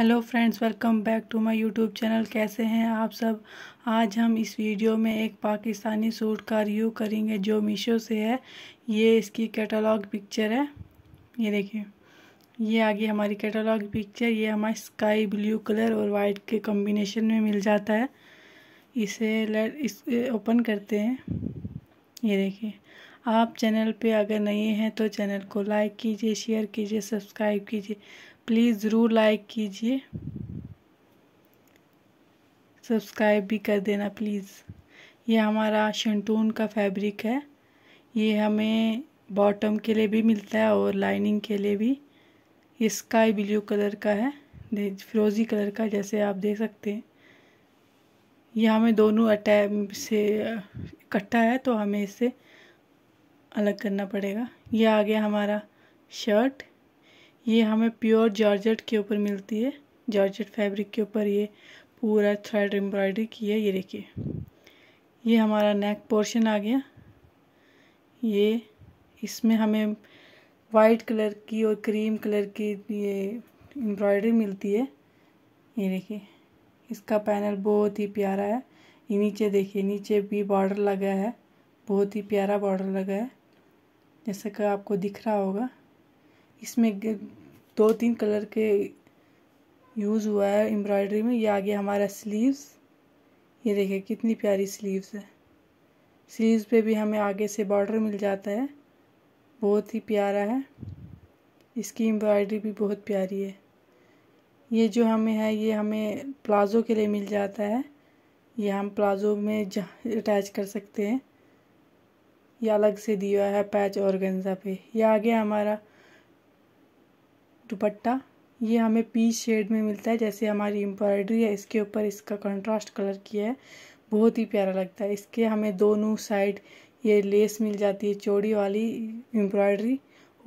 hello friends welcome back to my YouTube channel कैसे हैं आप सब आज हम इस वीडियो में एक पाकिस्तानी सूट का रिव्यू करेंगे जो मीशो से है ये इसकी कैटलॉग पिक्चर है ये देखिए ये आगे हमारी कैटलॉग पिक्चर ये हमारे स्काई ब्लू कलर और वाइट के कॉम्बिनेशन में मिल जाता है इसे लेट इस ओपन करते हैं ये देखिए आप चैनल पे अगर नए हैं तो चैनल को लाइक कीजिए शेयर कीजिए सब्सक्राइब कीजिए प्लीज़ ज़रूर लाइक कीजिए सब्सक्राइब भी कर देना प्लीज़ ये हमारा शंटून का फैब्रिक है ये हमें बॉटम के लिए भी मिलता है और लाइनिंग के लिए भी ये स्काई ब्लू कलर का है फिरोज़ी कलर का जैसे आप देख सकते हैं ये हमें दोनों अटैम से इकट्ठा है तो हमें इसे अलग करना पड़ेगा ये आ गया हमारा शर्ट ये हमें प्योर जॉर्जेट के ऊपर मिलती है जॉर्जेट फैब्रिक के ऊपर ये पूरा थ्रेड एम्ब्रॉयडरी की है ये देखिए ये हमारा नेक पोर्शन आ गया ये इसमें हमें वाइट कलर की और क्रीम कलर की ये एम्ब्रॉयडरी मिलती है ये देखिए इसका पैनल बहुत ही प्यारा है ये नीचे देखिए नीचे भी बॉर्डर लगा है बहुत ही प्यारा बॉर्डर लगा है जैसा कि आपको दिख रहा होगा इसमें दो तीन कलर के यूज़ हुआ है एम्ब्रॉयडरी में ये आगे हमारा स्लीव्स ये देखिए कितनी प्यारी स्लीव्स है स्लीव्स पे भी हमें आगे से बॉर्डर मिल जाता है बहुत ही प्यारा है इसकी एम्ब्रॉयडरी भी बहुत प्यारी है ये जो हमें है ये हमें प्लाज़ो के लिए मिल जाता है ये हम प्लाज़ो में अटैच कर सकते हैं ये अलग से दिया है पैच और गंजा पे ये आ गया हमारा दुपट्टा ये हमें पीच शेड में मिलता है जैसे हमारी एम्ब्रॉयडरी है इसके ऊपर इसका कंट्रास्ट कलर किया है बहुत ही प्यारा लगता है इसके हमें दोनों साइड ये लेस मिल जाती है चौड़ी वाली एम्ब्रॉयडरी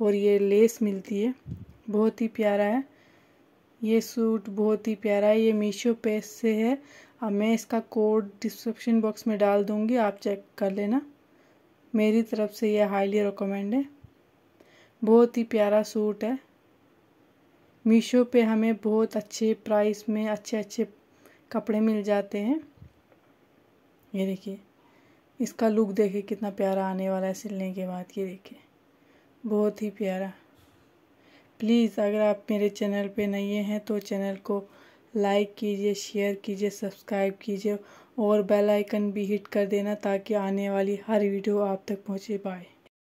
और ये लेस मिलती है बहुत ही प्यारा है ये सूट बहुत ही प्यारा है ये मीशो पेज से है अब मैं इसका कोड डिस्क्रिप्शन बॉक्स में डाल दूँगी आप चेक कर लेना मेरी तरफ से ये हाईली रिकमेंड है बहुत ही प्यारा सूट है मीशो पे हमें बहुत अच्छे प्राइस में अच्छे अच्छे कपड़े मिल जाते हैं ये देखिए इसका लुक देखिए कितना प्यारा आने वाला है सिलने के बाद ये देखिए बहुत ही प्यारा प्लीज़ अगर आप मेरे चैनल पे नए हैं तो चैनल को लाइक कीजिए शेयर कीजिए सब्सक्राइब कीजिए और बेल आइकन भी हिट कर देना ताकि आने वाली हर वीडियो आप तक पहुंचे पाए